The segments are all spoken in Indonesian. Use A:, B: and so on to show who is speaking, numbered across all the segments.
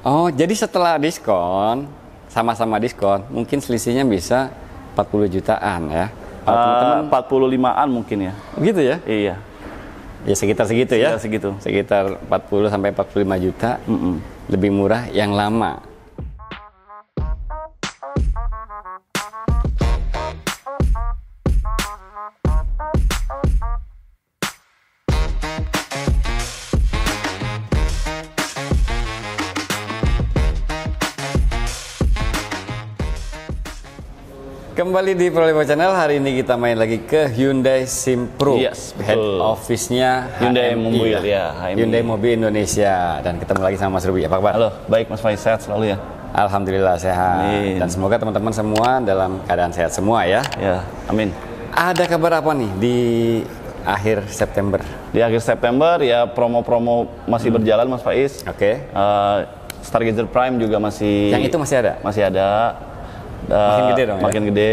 A: Oh, jadi setelah diskon, sama-sama diskon, mungkin selisihnya bisa 40 jutaan ya. Uh, teman-teman 45-an mungkin ya. Gitu ya? Iya. Ya sekitar segitu ya. sekitar ya. Segitu. Sekitar 40 sampai 45 juta. Mm -mm. Lebih murah yang lama. Kembali di Prolimo Channel, hari ini kita main lagi ke Hyundai Simpro. Yes, Head office-nya Hyundai HMI, Mobil ya. ya HMI. Hyundai Mobil Indonesia. Dan ketemu lagi sama Mas Rubi, apa kabar? Halo, baik Mas Faiz, sehat selalu ya? Alhamdulillah sehat. Amin. Dan semoga teman-teman semua dalam keadaan sehat semua ya. Ya, amin. Ada kabar apa nih di akhir September? Di akhir September ya promo-promo masih hmm. berjalan Mas Faiz. Oke. Okay. Uh, eh, Stargazer Prime juga masih Yang itu masih ada? Masih ada Eh, makin gede dong ya? makin ya? gede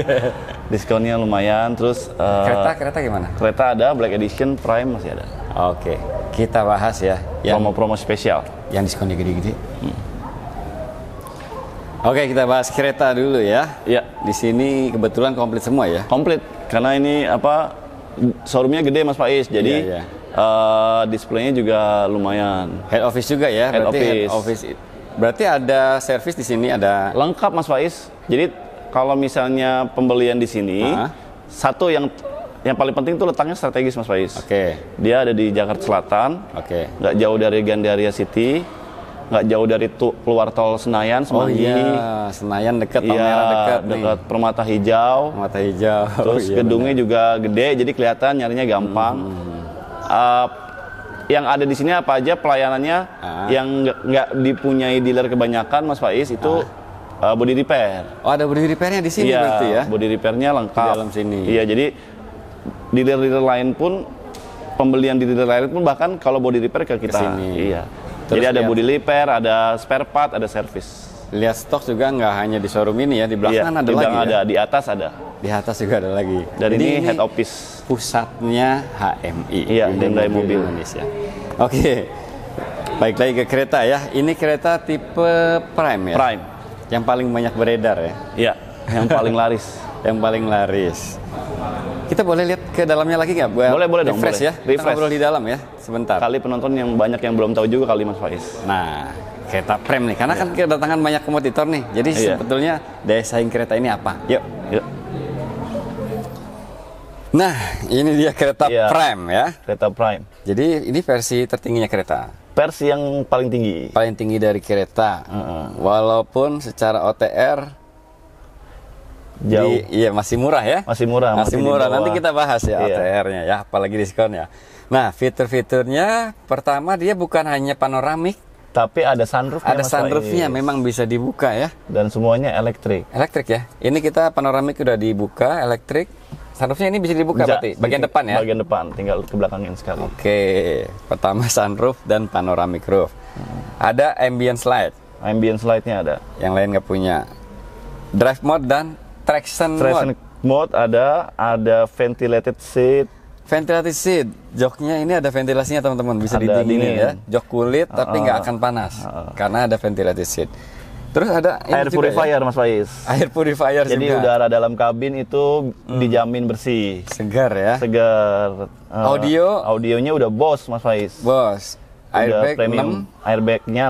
A: diskonnya lumayan terus uh, kereta kereta gimana kereta ada black edition prime masih ada oke okay. kita bahas ya promo-promo spesial yang diskonnya gede-gede hmm. oke okay, kita bahas kereta dulu ya ya di sini kebetulan komplit semua ya komplit karena ini apa showroomnya gede mas Faiz jadi ya, ya. Uh, displaynya juga lumayan head office juga ya head berarti office. head office Berarti ada servis di sini ada lengkap Mas Faiz. Jadi kalau misalnya pembelian di sini Hah? satu yang yang paling penting itu letaknya strategis Mas Faiz. Oke. Okay. Dia ada di Jakarta Selatan. Oke. Okay. Gak jauh dari Gandaria City, nggak jauh dari tu, keluar tol Senayan, oh Semanggi. Oh iya, Senayan dekat, Palmerah iya, dekat, dekat Permata Hijau. Permata Hijau. Terus oh, iya, gedungnya bener. juga gede, jadi kelihatan nyarinya gampang. Hmm. Uh, yang ada di sini apa aja pelayanannya ah. yang nggak dipunyai dealer kebanyakan Mas Faiz itu ah. uh, body repair. Oh ada body repairnya di sini iya, berarti ya? Body repairnya lengkap. Di dalam sini. Iya jadi dealer-dealer lain pun pembelian di dealer lain pun bahkan kalau body repair ke kita. Kesini. Iya. Terus Jadi ada body repair, ada spare part, ada service lihat stok juga nggak hanya di showroom ini ya, di belakang iya, kan ada di lagi. Ada, ya? di atas ada. Di atas juga ada lagi. Dan ini, head office pusatnya HMI. Iya, Hyundai Mobil, Indonesia. Oke. Okay. Baik lagi ke kereta ya. Ini kereta tipe Prime ya. Prime. Yang paling banyak beredar ya. Iya, yang paling laris. yang paling laris. Kita boleh lihat ke dalamnya lagi nggak? Boleh, boleh dong. Refresh ya. Refresh. Kita ngobrol di dalam ya, sebentar. Kali penonton yang banyak yang belum tahu juga kali Mas Faiz. Nah, kereta prem nih karena ya. kan iya. kedatangan banyak kompetitor nih jadi ya. sebetulnya daya saing kereta ini apa yuk yuk nah ini dia kereta ya. prem ya kereta prime jadi ini versi tertingginya kereta versi yang paling tinggi paling tinggi dari kereta uh -uh. walaupun secara OTR jauh. Di, iya masih murah ya. Masih murah. Masih, murah. Nanti kita bahas ya iya. OTR-nya ya, apalagi diskon ya. Nah fitur-fiturnya pertama dia bukan hanya panoramik, tapi ada sunroof. Ada sunroofnya, memang bisa dibuka ya. Dan semuanya elektrik. Elektrik ya. Ini kita panoramik sudah dibuka, elektrik. Sunroofnya ini bisa dibuka bisa, berarti bagian depan ya. Bagian depan, tinggal ke belakangin sekali. Oke, okay. pertama sunroof dan panoramic roof. Ada ambient light. Ambient lightnya ada. Yang lain nggak punya. Drive mode dan traction, traction mode. mode ada, ada ventilated seat, ventilasi seat joknya ini ada ventilasinya teman-teman bisa ada didingin ya jok kulit uh, tapi ah, ah. nggak akan panas uh, uh. karena ada ventilasi seat terus ada air ya? purifier ya? mas Faiz air purifier jadi juga. udara dalam kabin itu hmm. dijamin bersih segar ya segar uh, audio audionya udah bos mas Faiz bos airbag udah premium 6. airbagnya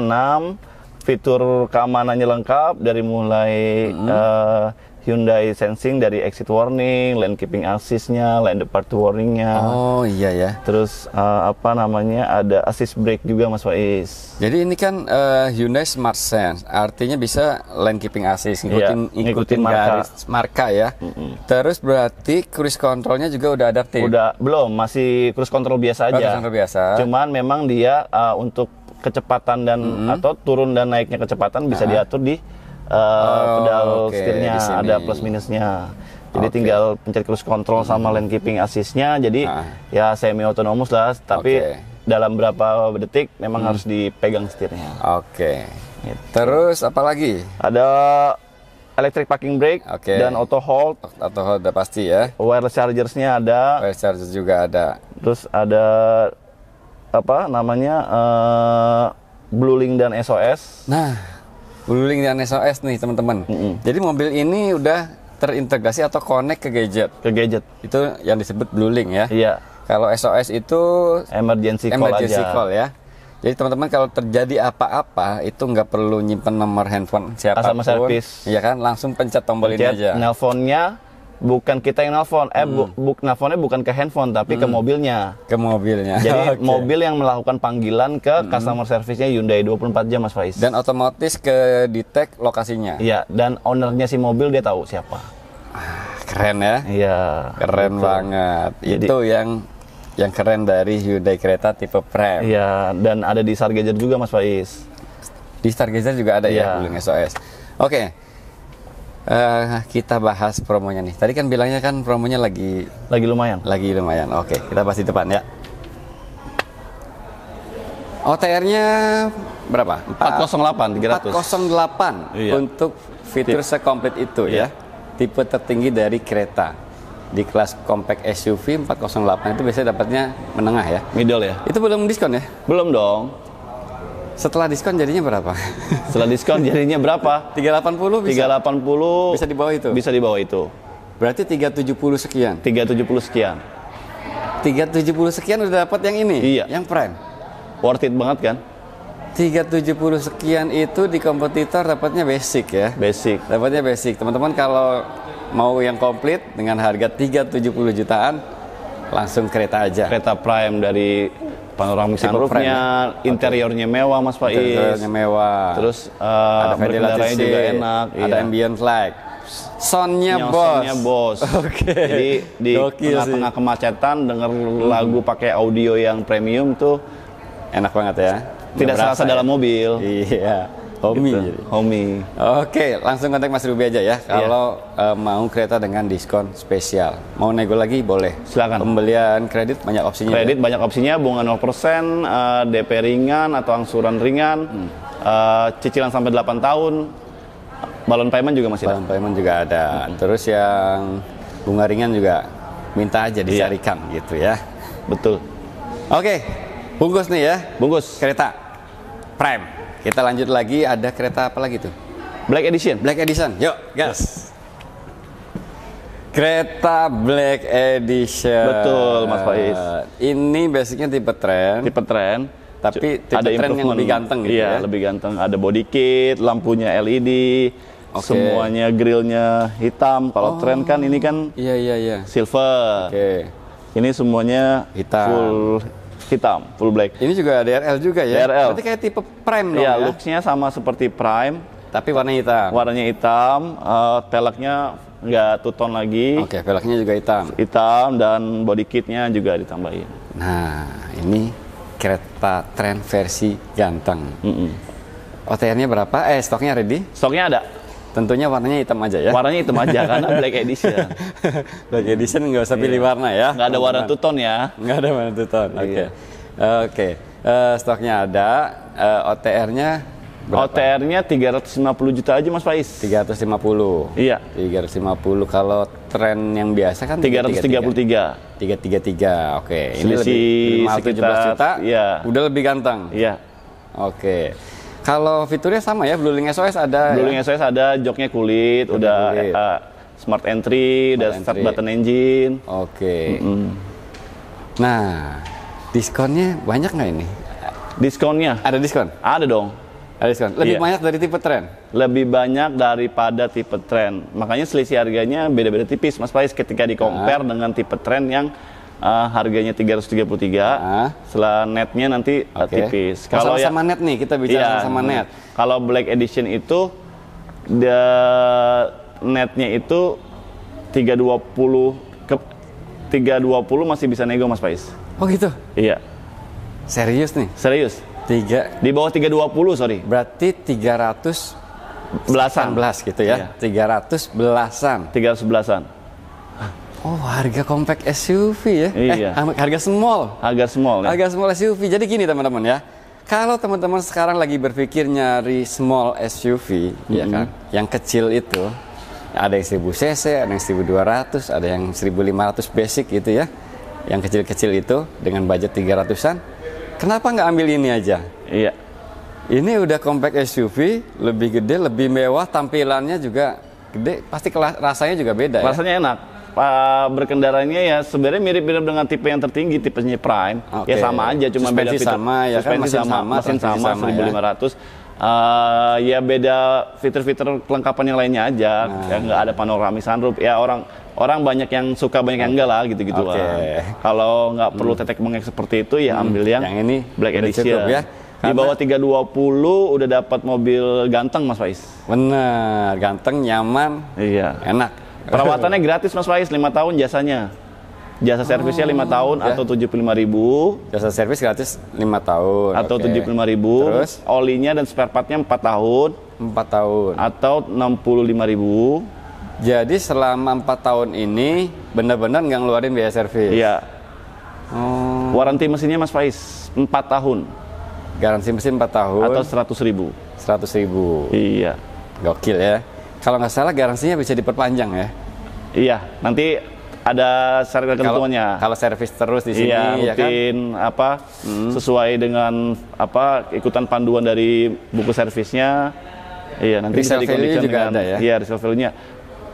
A: 6 fitur keamanannya lengkap dari mulai hmm. uh, Hyundai Sensing dari exit warning, lane keeping Assistnya, lane departure Warningnya. Oh iya ya. Terus uh, apa namanya ada assist brake juga Mas Faiz. Jadi ini kan uh, Hyundai Smart Sense, artinya bisa lane keeping assist, iya, ngikutin iya, ngikutin, ngikutin marka. garis marka ya. Mm -hmm. Terus berarti cruise controlnya juga udah adaptif. Udah belum, masih cruise control biasa oh, aja. Oh, cruise control biasa. Cuman memang dia uh, untuk kecepatan dan mm -hmm. atau turun dan naiknya kecepatan bisa nah. diatur di uh, oh, pedal okay, setirnya ada plus minusnya. Jadi okay. tinggal pencet cruise kontrol hmm. sama lane keeping assistnya. Jadi ah. ya semi autonomous lah, tapi okay. dalam berapa detik memang hmm. harus dipegang setirnya. Oke. Okay. Gitu. Terus apa lagi? Ada electric parking brake okay. dan auto hold. Auto hold udah pasti ya. Wireless chargersnya ada. Wireless chargers juga ada. Terus ada apa namanya uh, Blue Link dan SOS. Nah, Wuling dan SOS nih teman-teman. Mm -hmm. Jadi mobil ini udah terintegrasi atau connect ke gadget. Ke gadget. Itu yang disebut Blue ya. Iya. Kalau SOS itu emergency call emergency aja. call ya. Jadi teman-teman kalau terjadi apa-apa itu nggak perlu nyimpan nomor handphone siapa sama service. Iya kan, langsung pencet tombol pencet ini aja. Nelfonnya bukan kita yang nelfon eh bu, hmm. bu, nelfonnya bukan ke handphone tapi hmm. ke mobilnya ke mobilnya jadi okay. mobil yang melakukan panggilan ke hmm. customer service-nya Hyundai 24 jam Mas Faiz dan otomatis ke detect lokasinya iya dan ownernya si mobil dia tahu siapa ah, keren ya iya keren betul. banget jadi, itu yang yang keren dari Hyundai kereta tipe Prem iya dan ada di Stargazer juga Mas Faiz di Stargazer juga ada ya, ya SOS oke okay uh, kita bahas promonya nih. Tadi kan bilangnya kan promonya lagi lagi lumayan. Lagi lumayan. Oke, okay, kita bahas di depan ya. OTR-nya berapa? 408 300. 408 iya. untuk fitur sekomplit itu ya. iya. ya. Tipe tertinggi dari kereta. Di kelas compact SUV 408 itu biasanya dapatnya menengah ya. Middle ya. Itu belum diskon ya? Belum dong setelah diskon jadinya berapa? Setelah diskon jadinya berapa? 380 bisa. 380 bisa di bawah itu. Bisa di bawah itu. Berarti 370 sekian. 370 sekian. 370 sekian udah dapat yang ini. Iya. Yang prime. Worth it banget kan? 370 sekian itu di kompetitor dapatnya basic ya. Basic. Dapatnya basic. Teman-teman kalau mau yang komplit dengan harga 370 jutaan langsung kereta aja. Kereta prime dari panoramik sunroofnya, ya. interiornya mewah Mas Pak Interiornya mewah. Terus uh, ada ventilasi juga enak, ada iya. ambient light. Soundnya bos. Soundnya bos. Oke. Okay. Jadi di tengah-tengah kemacetan denger hmm. lagu pakai audio yang premium tuh enak banget ya. Tidak salah ya. dalam mobil. Iya. Homi. Gitu. Homi. Oke, langsung kontak Mas Ruby aja ya. Iya. Kalau yeah. uh, mau kereta dengan diskon spesial, mau nego lagi boleh. Silakan. Pembelian kredit banyak opsinya. Ya. Kredit ya? banyak opsinya, bunga 0%, uh, DP ringan atau angsuran ringan, hmm. uh, cicilan sampai 8 tahun, balon payment juga masih. Balon payment juga ada. Hmm. Terus yang bunga ringan juga minta aja iya. dicarikan yeah. gitu ya. Betul. Oke, bungkus nih ya. Bungkus. Kereta. Prime. Kita lanjut lagi ada kereta apa lagi tuh? Black Edition. Black Edition. Yuk, gas. Yes. Kereta Black Edition. Betul, Mas Faiz. Ini basicnya tipe tren. Tipe tren. Tapi tipe ada tren yang lebih ganteng gitu iya, ya. lebih ganteng. Ada body kit, lampunya LED, okay. semuanya grillnya hitam. Kalau oh. tren kan ini kan Iya, iya, iya. silver. Oke. Okay. Ini semuanya hitam. full hitam full black. Ini juga DRL juga ya. DRL. Berarti kayak tipe prime dong ya. ya? looksnya sama seperti prime. Tapi warna hitam. Warnanya hitam, uh, peleknya nggak two lagi. Oke, okay, peleknya juga hitam. Hitam dan body kitnya juga ditambahin. Nah, ini kereta tren versi ganteng. Mm -mm. OTR-nya berapa? Eh, stoknya ready? Stoknya ada. Tentunya warnanya hitam aja ya. Warnanya hitam aja karena black edition. black edition nggak usah pilih iya. warna ya. Nggak ada warna two ya. Nggak ada warna two iya. Oke. Okay. Oke. Okay. Uh, eh, stoknya ada. Uh, OTR-nya OTR-nya 350 juta aja Mas Faiz. 350. Iya. 350 kalau tren yang biasa kan 333. 333. Oke. Oke. Ini lebih 17 juta. Iya. Udah lebih ganteng. Iya. Oke. Kalau fiturnya sama ya, Blue Link SOS ada. Ya? Blue Link SOS ada, joknya kulit, udah Uh, smart entry, smart udah entry. start button engine. Oke. Okay. Mm -hmm. Nah, diskonnya banyak nggak ini? Diskonnya? Ada diskon? Ada dong. Ada diskon. Lebih yeah. banyak dari tipe tren? Lebih banyak daripada tipe tren. Makanya selisih harganya beda-beda tipis, Mas Faiz. Ketika di nah. dengan tipe tren yang uh, harganya 333. Nah. Setelah netnya nanti ah, okay. uh, tipis. Oh, Kalau sama, -sama ya, net nih kita bicara iya, sama, -sama net. Kalau Black Edition itu the netnya itu 320 ke 320 masih bisa nego Mas Faiz. Oh gitu. Iya. Serius nih? Serius. Tiga. Di bawah 320, sorry. Berarti 300 belasan belas gitu ya. Iya. 300 belasan. 300 belasan. Oh, harga compact SUV ya? Eh, iya. Eh, harga small. Harga small. Ya? Harga small SUV. Jadi gini teman-teman ya. Kalau teman-teman sekarang lagi berpikir nyari small SUV, mm -hmm. ya kan, yang kecil itu, ada yang 1000 cc, ada yang 1200, ada yang 1500 basic gitu ya. Yang kecil-kecil itu dengan budget 300-an. Kenapa nggak ambil ini aja? Iya. Ini udah compact SUV, lebih gede, lebih mewah, tampilannya juga gede, pasti rasanya juga beda rasanya ya. Rasanya enak uh, berkendaranya ya sebenarnya mirip-mirip dengan tipe yang tertinggi tipenya Prime. Okay. Ya sama aja cuma suspensi beda fitur. sama ya kan mesin sama, sama mesin sama, sama 1500. Ya. Uh, ya beda fitur-fitur kelengkapan yang lainnya aja. Nah. Ya nggak ada panoramik sunroof. Ya orang orang banyak yang suka banyak yang enggak lah gitu-gitu okay. lah. Kalau nggak perlu hmm. tetek mengek seperti itu ya hmm. ambil hmm. yang, yang ini Black Edition. Cukup, ya. Di bawah 320 udah dapat mobil ganteng Mas Faiz. benar ganteng, nyaman, iya. enak. Perawatannya gratis Mas Faiz, 5 tahun jasanya. Jasa servisnya lima oh. tahun ya. atau tujuh puluh lima ribu. Jasa servis gratis lima tahun. Atau tujuh puluh lima ribu. Terus olinya dan spare partnya empat tahun. Empat tahun. Atau enam puluh lima ribu. Jadi selama empat tahun ini benar-benar nggak ngeluarin biaya servis. Iya. Oh. Waranti mesinnya Mas Faiz empat tahun. Garansi mesin empat tahun. Atau seratus ribu. Seratus ribu. Iya. Gokil ya kalau nggak salah garansinya bisa diperpanjang ya. Iya, nanti ada syarat ketentuannya. Kalau, kalau servis terus di iya, sini iya, rutin kan? apa hmm. sesuai dengan apa ikutan panduan dari buku servisnya. Iya, nanti resale bisa dikondisikan juga dengan, ada ya. Iya, resale value-nya.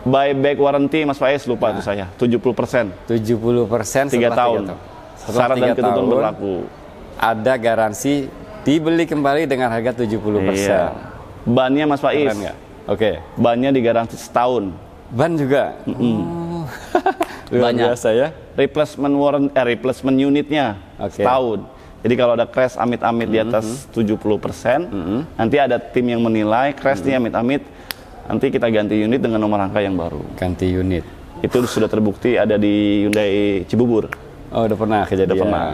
A: Buyback warranty Mas Faiz lupa nah, tuh saya, 70%. 70% 3 setelah tahun. 3 tahun. syarat dan ketentuan berlaku. Ada garansi dibeli kembali dengan harga 70%. Iya. Bannya Mas Faiz. Keren Oke, bannya digaransi setahun. Ban juga. Mm -mm. Luar Banyak. biasa ya. Replacement warrant, eh, replacement unitnya okay. setahun. Jadi kalau ada crash amit-amit mm -hmm. di atas 70 mm-hmm. persen, mm -hmm. nanti ada tim yang menilai crash mm -hmm. amit-amit, nanti kita ganti unit dengan nomor rangka yang baru. Ganti unit. Itu sudah terbukti ada di Hyundai Cibubur. Oh, udah pernah kejadian. Udah pernah.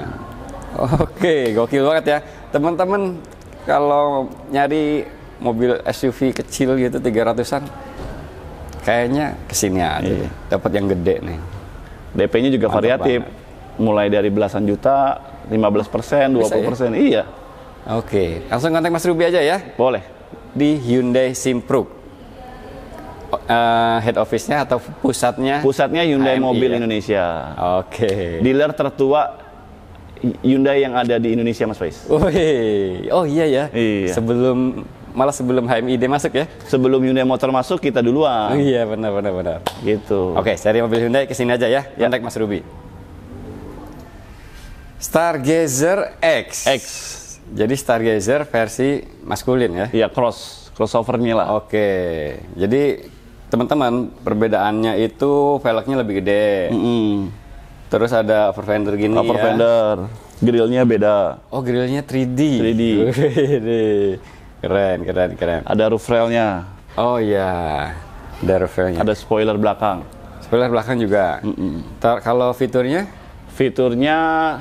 A: Oke, okay, gokil banget ya. Teman-teman, kalau nyari mobil SUV kecil gitu 300-an kayaknya kesini aja iya. dapat yang gede nih DP-nya juga Mantap variatif banget. mulai dari belasan juta 15 persen 20 ya? persen ya? iya oke langsung kontak Mas Ruby aja ya boleh di Hyundai Simpruk uh, head office-nya atau pusatnya? Pusatnya Hyundai AMI, Mobil ya? Indonesia. Oke. Okay. Dealer tertua Hyundai yang ada di Indonesia, Mas Faiz. Oh iya ya. Iya. Sebelum malah sebelum HMID masuk ya? Sebelum Hyundai Motor masuk kita duluan. Oh iya benar benar benar. Gitu. Oke, seri mobil Hyundai kesini aja ya. yang naik Mas Ruby. Stargazer X. X. Jadi Stargazer versi maskulin ya? Iya, cross crossovernya lah. Oke. Jadi teman-teman perbedaannya itu velgnya lebih gede. Mm -hmm. Terus ada over fender gini over ya. fender. Grillnya beda. Oh, grillnya 3D. 3D. Keren, keren, keren. Ada roof railnya. Oh iya, ada roof railnya. Ada spoiler belakang. Spoiler belakang juga. Mm Kalau fiturnya? Fiturnya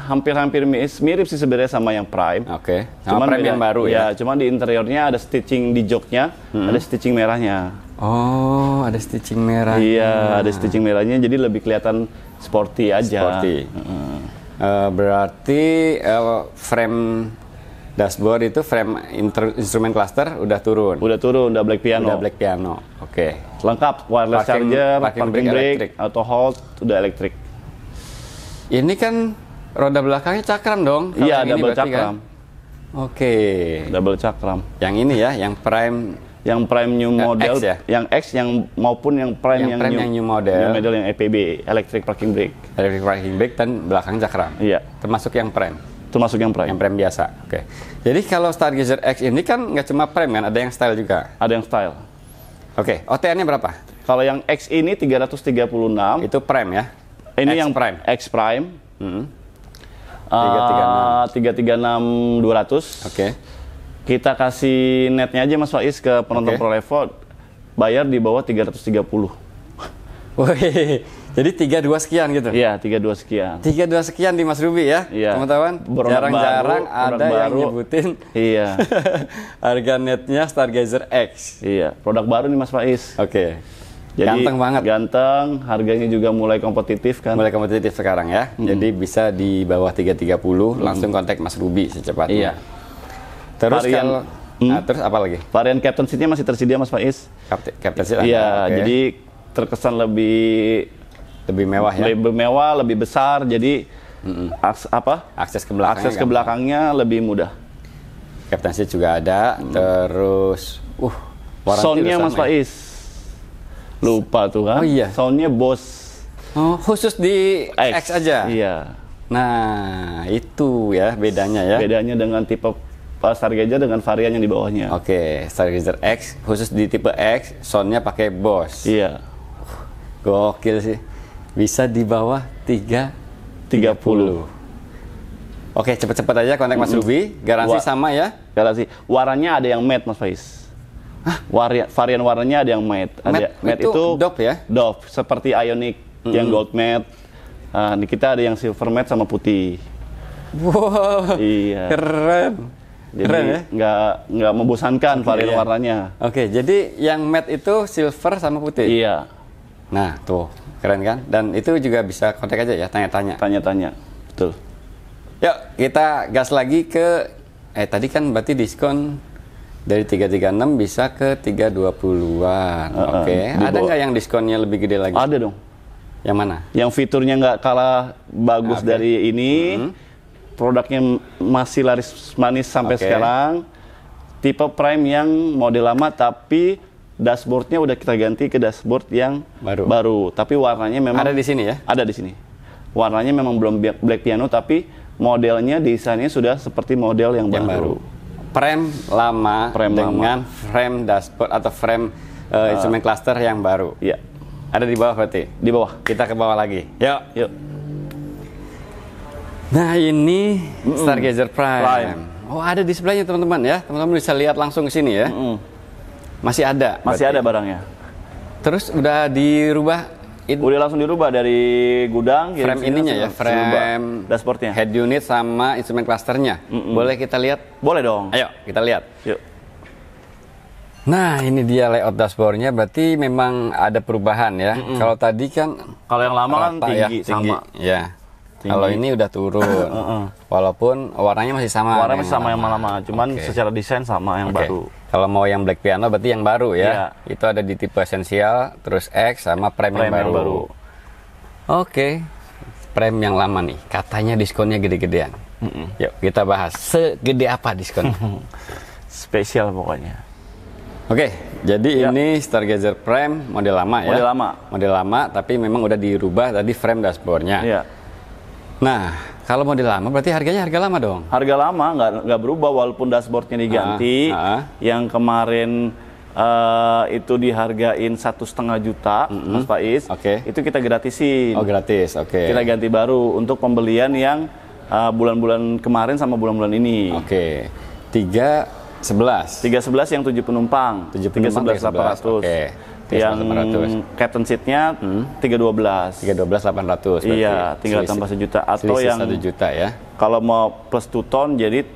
A: hampir-hampir mirip sih sebenarnya sama yang Prime. Oke. Okay. cuman Prime yang baru ya. ya. Cuman di interiornya ada stitching di joknya, -hmm. ada stitching merahnya. Oh, ada stitching merah. Iya, ada stitching merahnya, jadi lebih kelihatan sporty aja. Sporty. uh berarti uh, frame Dashboard itu frame instrumen cluster udah turun. Udah turun, udah black piano. Udah black piano. Oke. Okay. Lengkap wireless parking, charger, parking, parking brake, brake auto hold, udah elektrik. Ini kan roda belakangnya cakram dong. Iya, double kan cakram. Kan? Oke. Okay. Double cakram. Yang ini ya, yang prime yang prime new model, X ya? yang X yang maupun yang prime yang, yang, prime new, yang new model, new model yang EPB, electric parking brake. Electric parking brake dan belakang cakram. Iya. Termasuk yang prime termasuk yang prime yang prime biasa oke okay. jadi kalau Stargazer X ini kan nggak cuma prime kan ada yang style juga ada yang style oke okay. OTN-nya berapa kalau yang X ini 336 itu prime ya ini X yang prime X prime -hmm. 336 uh, 336 200 oke okay. kita kasih netnya aja Mas Faiz ke penonton okay. Pro Level bayar di bawah 330 Wih, jadi tiga dua sekian gitu? Iya, tiga dua sekian. Tiga dua sekian di Mas Ruby ya, iya. teman-teman. Jarang-jarang ada baru, yang nyebutin iya. harga netnya Stargazer X. Iya, produk baru nih Mas Faiz. Oke. Okay. Jadi, ganteng banget. Ganteng, harganya juga mulai kompetitif kan? Mulai kompetitif sekarang ya. Hmm. Jadi bisa di bawah 330 hmm. langsung kontak Mas Ruby secepatnya. Iya.
B: Terus Varian, kalau hmm. nah, terus apa
A: lagi? Varian captain City masih tersedia Mas Faiz. Captain, captain City. Iya, okay. jadi terkesan lebih lebih mewah ya lebih mewah lebih besar jadi mm aks, apa akses ke belakangnya akses ke belakangnya lebih mudah captain seat juga ada mm. terus uh soundnya mas Faiz lupa tuh kan oh iya soundnya bos oh khusus di X, X aja iya nah itu ya bedanya ya bedanya dengan tipe Stargazer dengan varian yang di bawahnya. Oke, okay, Stargazer X khusus di tipe X, soundnya pakai bos Iya. Gokil sih bisa di bawah 330. 30. Oke, cepat-cepat aja kontak Mas Ruby. Garansi War sama ya? Garansi. Warnanya ada yang matte, Mas Faiz. Hah? Varian, varian warnanya ada yang matte. Ada matte, matte itu, itu dope ya? Dope, seperti Ionic mm -hmm. yang gold matte. Uh, kita ada yang silver matte sama putih. Wow. Iya. Keren. Jadi Keren ya? nggak nggak membosankan iya, iya. varian iya. warnanya. Oke, jadi yang matte itu silver sama putih. Iya. Nah, tuh keren kan? Dan itu juga bisa kontak aja ya, tanya-tanya. Tanya-tanya, betul. Yuk, kita gas lagi ke eh tadi kan berarti diskon dari 336 bisa ke 320-an. Uh, Oke, okay. ada nggak yang diskonnya lebih gede lagi? Ada dong. Yang mana? Yang fiturnya nggak kalah bagus nah, okay. dari ini. Hmm. Produknya masih laris manis sampai okay. sekarang. Tipe Prime yang model lama tapi dashboardnya udah kita ganti ke dashboard yang baru. baru. Tapi warnanya memang ada di sini ya? Ada di sini. Warnanya memang belum black piano, tapi modelnya desainnya sudah seperti model yang, yang baru. Frame lama frame dengan lama. frame dashboard atau frame uh, uh, cluster yang baru. Iya. Ada di bawah berarti? Di bawah. Kita ke bawah lagi. Yuk. Yuk. Nah ini mm -mm. Stargazer Prime. Prime. Oh ada di sebelahnya teman-teman ya. Teman-teman bisa lihat langsung ke sini ya. Mm -mm. Masih ada. Masih berarti. ada barangnya. Terus udah dirubah In udah langsung dirubah dari gudang frame ininya ya frame dashboardnya head unit sama instrument clusternya mm -mm. boleh kita lihat boleh dong ayo kita lihat yuk Nah, ini dia layout dashboardnya. Berarti memang ada perubahan ya. Mm -mm. Kalau tadi kan, kalau yang lama kan ya? tinggi, ya, tinggi sama. Ya. Tinggi. Kalau ini udah turun. Walaupun warnanya masih sama. Warnanya masih sama yang lama, cuman okay. secara desain sama yang okay. baru. Kalau mau yang black piano berarti yang baru ya. Yeah. Itu ada di tipe esensial, terus X sama premium, premium baru. baru. Oke. Okay. premium yang lama nih, katanya diskonnya gede-gedean. Mm -mm. Yuk kita bahas segede apa diskon. Spesial pokoknya. Oke, jadi ya. ini Stargazer Prime model lama model ya. Model lama. Model lama, tapi memang udah dirubah tadi frame dashboardnya. Ya. Nah, kalau model lama berarti harganya harga lama dong? Harga lama, nggak nggak berubah walaupun dashboardnya diganti. Ah, ah. Yang kemarin uh, itu dihargain satu setengah juta, mm -hmm. Mas Faiz. Oke. Okay. Itu kita gratisin. Oh gratis, oke. Okay. Kita ganti baru untuk pembelian yang eh, bulan-bulan uh, kemarin sama bulan-bulan ini. Oke. Okay. Tiga sebelas. Tiga sebelas yang tujuh penumpang. Tujuh penumpang. Tiga sebelas delapan ratus yang 800. captain seatnya hmm. tiga dua belas tiga dua belas delapan ratus iya tinggal Swiss, tambah sejuta atau yang 1 juta ya kalau mau plus 2 ton jadi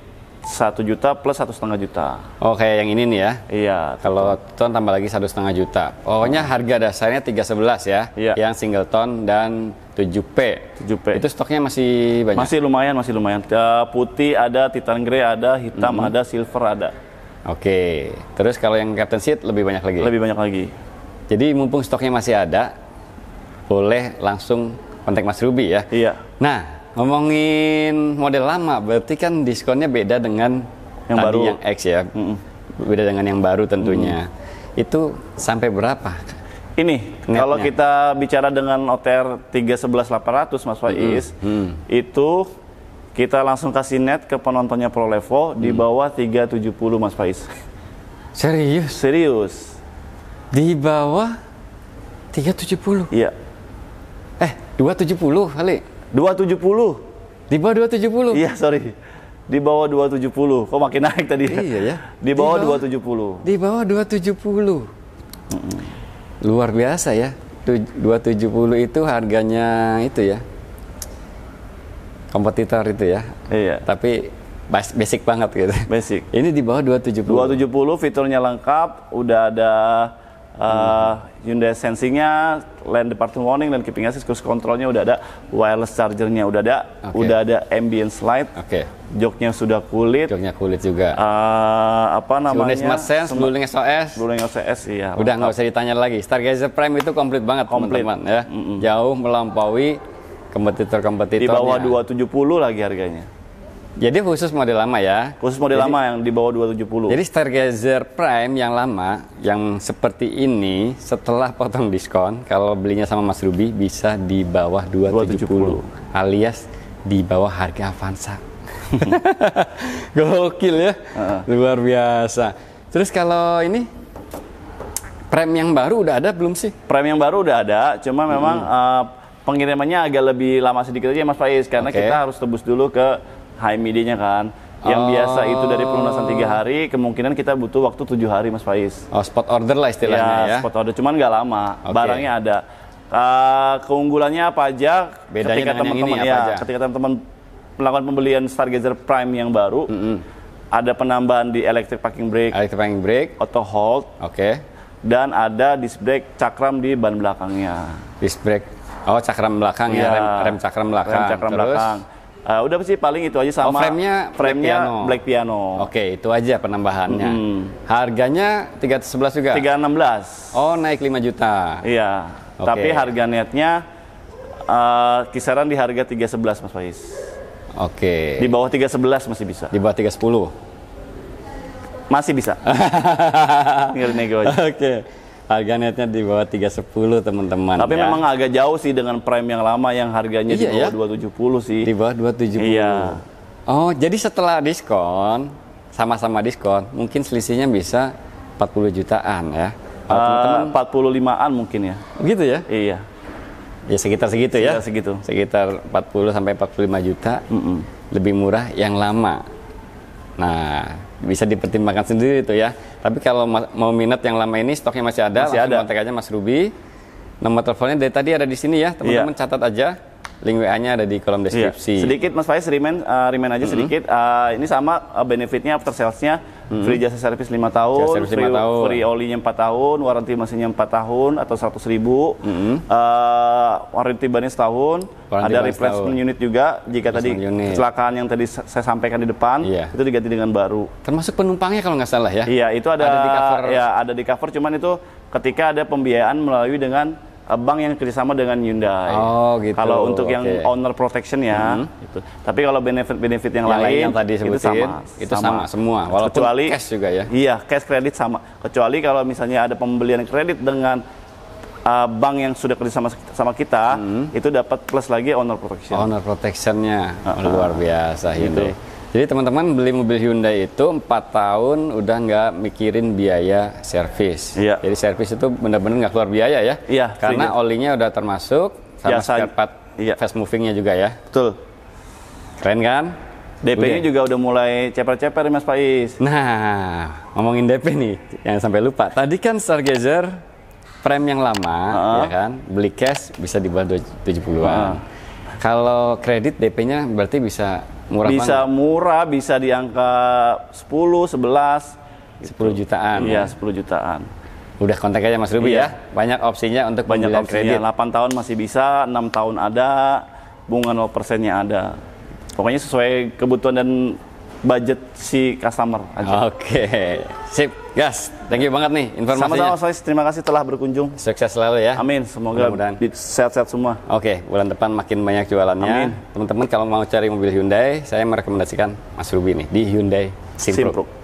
A: satu juta plus satu setengah juta. Oh kayak yang ini nih ya? Iya. Kalau ton tambah lagi satu setengah juta. Pokoknya hmm. harga dasarnya tiga sebelas ya? Iya. Yang single ton dan 7P. 7P. Itu stoknya masih banyak? Masih lumayan, masih lumayan. Eh, putih ada, titan grey ada, hitam mm -hmm. ada, silver ada. Oke. Okay. Terus kalau yang captain seat lebih banyak lagi? Lebih banyak lagi. Jadi mumpung stoknya masih ada, boleh langsung kontak Mas Ruby ya. Iya. Nah, ngomongin model lama, berarti kan diskonnya beda dengan yang tadi baru yang X ya. Mm -mm. Beda dengan yang baru tentunya. Mm. Itu sampai berapa? Ini kalau kita bicara dengan OTR 311800 Mas Faiz, mm -hmm. itu kita langsung kasih net ke penontonnya Pro Level mm. di bawah 370 Mas Faiz. Serius? Serius. Di bawah 370. Iya. Eh, 270 kali. 270. Di bawah 270. Iya, sorry. Di bawah 270. Kok makin naik tadi? Iya ya. Di bawah, di bawah 270. Di bawah 270. Mm -mm. Luar biasa ya. 270 itu harganya itu ya. Kompetitor itu ya. Iya. Tapi basic banget gitu. Basic. Ini di bawah 270. 270 fiturnya lengkap, udah ada Uh, Hyundai Sensingnya, lane departure warning, dan keeping assist, cruise controlnya udah ada, wireless chargernya udah ada, okay. udah ada ambience light, okay. joknya sudah kulit, joknya kulit juga, uh, apa namanya, Smart Sense, Bluelink SOS, Bluelink SOS iya, udah nggak usah ditanya lagi, Stargazer Prime itu komplit banget teman-teman ya, mm -mm. jauh melampaui kompetitor-kompetitor di bawah 270 lagi harganya. Jadi khusus model lama ya. Khusus model Jadi, lama yang di bawah 270. Jadi Stargazer Prime yang lama yang seperti ini setelah potong diskon kalau belinya sama Mas Ruby bisa di bawah 270, 270. alias di bawah harga Avanza. Gokil ya. uh -huh. Luar biasa. Terus kalau ini Prime yang baru udah ada belum sih? Prime yang baru udah ada, cuma memang hmm. uh, pengirimannya agak lebih lama sedikit aja ya, Mas Faiz karena okay. kita harus tebus dulu ke high medianya kan. Yang oh. biasa itu dari pelunasan tiga oh. hari, kemungkinan kita butuh waktu tujuh hari, Mas Faiz. Oh, spot order lah istilahnya ya. ya. Spot order, cuman nggak lama. Okay. Barangnya ada. Uh, keunggulannya apa aja? Bedanya ketika teman-teman ya, aja? ketika teman-teman melakukan pembelian Stargazer Prime yang baru, mm -hmm. ada penambahan di electric parking brake, electric parking brake, auto hold, oke, okay. dan ada disc brake cakram di ban belakangnya. Disc brake, oh cakram belakang ya, ya rem, rem cakram belakang, rem cakram Terus? belakang Uh, udah sih paling itu aja sama. Oh, frame-nya frame, Black Piano. Black Piano. Oke, itu aja penambahannya. Hmm. Harganya 311 juga? 316. Oh, naik 5 juta. Iya. Okay. Tapi harga netnya uh, kisaran di harga 311 Mas Faiz. Oke. Okay. Di bawah 311 masih bisa. Di bawah 310. Masih bisa. Tinggal nego aja. Oke. Okay harga netnya di bawah 310 teman-teman. Tapi ya. memang agak jauh sih dengan prime yang lama yang harganya iya, di bawah ya? 270 sih. Di bawah 270. Iya. Oh, jadi setelah diskon sama-sama diskon, mungkin selisihnya bisa 40 jutaan ya. Eh, uh, 45-an mungkin ya. Gitu ya? Iya. Ya sekitar segitu ya. sekitar ya. Segitu. Sekitar 40 sampai 45 juta. Mm -mm. Lebih murah yang lama. Nah, bisa dipertimbangkan sendiri itu ya. Tapi kalau mau minat yang lama ini stoknya masih ada, masih ada. kontak aja Mas Ruby. Nomor teleponnya dari tadi ada di sini ya, teman-teman yeah. catat aja. Link WA-nya ada di kolom iya. deskripsi. Iya. Sedikit Mas Faiz remain, uh, remain aja mm -hmm. sedikit uh, ini sama uh, benefitnya after sales-nya mm -hmm. free jasa servis 5 tahun, free, 5 tahun, free oli-nya 4 tahun, warranty mesinnya 4 tahun atau 100 ribu. Mm -hmm. uh, waranti bannya setahun, warranty ada replacement setahun. unit juga jika tadi unit. kecelakaan yang tadi saya sampaikan di depan yeah. itu diganti dengan baru. Termasuk penumpangnya kalau nggak salah ya. Iya, itu ada ada di cover. Ya, ada di cover cuman itu ketika ada pembiayaan melalui dengan Eh, bank yang kerjasama dengan Hyundai. Oh gitu. Kalau untuk okay. yang owner protection ya, hmm. itu. Tapi kalau benefit-benefit yang, yang lain, yang tadi sebutin, itu sama, itu sama, sama semua. Walaupun kecuali cash juga ya. Iya, cash kredit sama. Kecuali kalau misalnya ada pembelian kredit dengan uh, bank yang sudah kerjasama sama kita, hmm. itu dapat plus lagi owner protection. Owner protectionnya uh -huh. luar biasa gitu. Hyundai. Jadi teman-teman beli mobil Hyundai itu 4 tahun udah nggak mikirin biaya servis. Iya. Jadi servis itu benar-benar nggak keluar biaya ya. Iya. Karena sehingga. olinya udah termasuk sama cepat iya. fast movingnya juga ya. Betul. Keren kan? dp ini iya. juga udah mulai ceper-ceper Mas Pais. Nah, ngomongin DP nih, yang sampai lupa. Tadi kan Stargazer frame yang lama, uh-huh. ya kan? Beli cash bisa di bawah 70-an. Uh-huh. Kalau kredit DP-nya berarti bisa murah bisa banget. murah bisa di angka 10 11 10 gitu. jutaan iya 10 jutaan udah kontak aja Mas Ruby iya. ya banyak opsinya untuk banyak opsinya kredit. 8 tahun masih bisa 6 tahun ada bunga 0 persennya ada pokoknya sesuai kebutuhan dan budget si customer aja. Oke, okay. sip, gas. Thank you banget nih informasinya. Sama-sama, Sois. Terima kasih telah berkunjung. Sukses selalu ya. Amin. Semoga sehat-sehat semua. Oke, okay. bulan depan makin banyak jualannya. Amin, Teman-teman kalau mau cari mobil Hyundai, saya merekomendasikan Mas Ruby nih di Hyundai Simpro. Simpro.